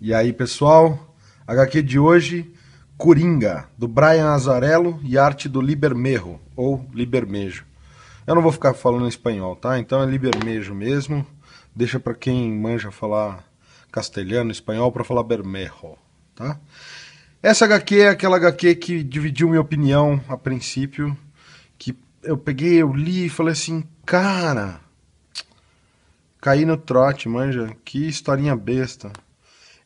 E aí, pessoal? HQ de hoje, Coringa, do Brian Azarello e arte do Libermejo, ou Libermejo. Eu não vou ficar falando em espanhol, tá? Então é Libermejo mesmo. Deixa para quem manja falar castelhano, espanhol, para falar bermejo, tá? Essa HQ é aquela HQ que dividiu minha opinião a princípio, que eu peguei, eu li e falei assim, cara, caí no trote, manja, que historinha besta.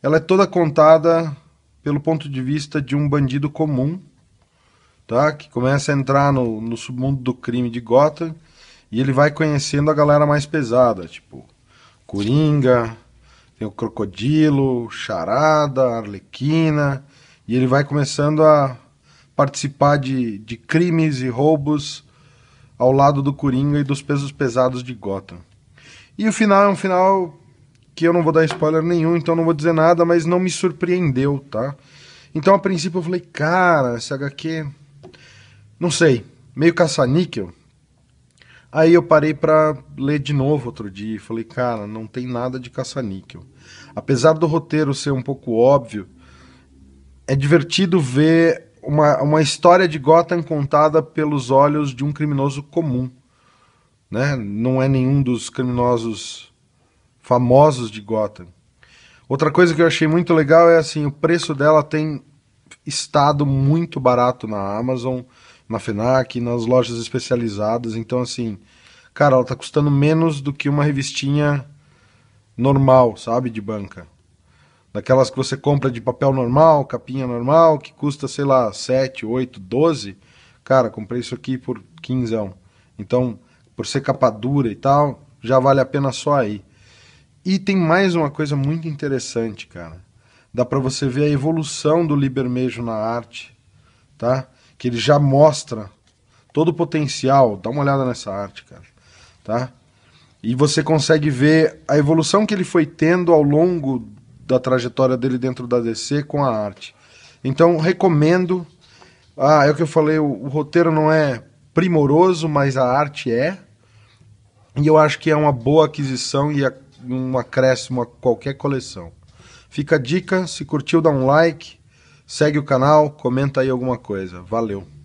Ela é toda contada pelo ponto de vista de um bandido comum, tá? Que começa a entrar no, no submundo do crime de Gotham e ele vai conhecendo a galera mais pesada, tipo Coringa, tem o Crocodilo, Charada, Arlequina, e ele vai começando a participar de, de crimes e roubos ao lado do Coringa e dos pesos pesados de Gotham. E o final é um final que eu não vou dar spoiler nenhum, então não vou dizer nada, mas não me surpreendeu, tá? Então a princípio eu falei, cara, esse HQ. Não sei, meio caça-níquel. Aí eu parei para ler de novo outro dia e falei, cara, não tem nada de caça-níquel. Apesar do roteiro ser um pouco óbvio, é divertido ver uma, uma história de Gotham contada pelos olhos de um criminoso comum. Né? Não é nenhum dos criminosos famosos de Gotham. Outra coisa que eu achei muito legal é assim, o preço dela tem estado muito barato na Amazon, na Fenac, nas lojas especializadas. Então, assim, cara, ela tá custando menos do que uma revistinha normal, sabe, de banca. Daquelas que você compra de papel normal, capinha normal, que custa, sei lá, 7, 8, 12. Cara, comprei isso aqui por 15. Então, por ser capa dura e tal, já vale a pena só aí. E tem mais uma coisa muito interessante, cara. Dá para você ver a evolução do libermejo na arte, tá? Que ele já mostra todo o potencial. Dá uma olhada nessa arte, cara, tá? E você consegue ver a evolução que ele foi tendo ao longo da trajetória dele dentro da DC com a arte. Então, recomendo. Ah, é o que eu falei, o, o roteiro não é primoroso, mas a arte é. E eu acho que é uma boa aquisição e a um acréscimo a qualquer coleção. Fica a dica, se curtiu dá um like, segue o canal, comenta aí alguma coisa. Valeu!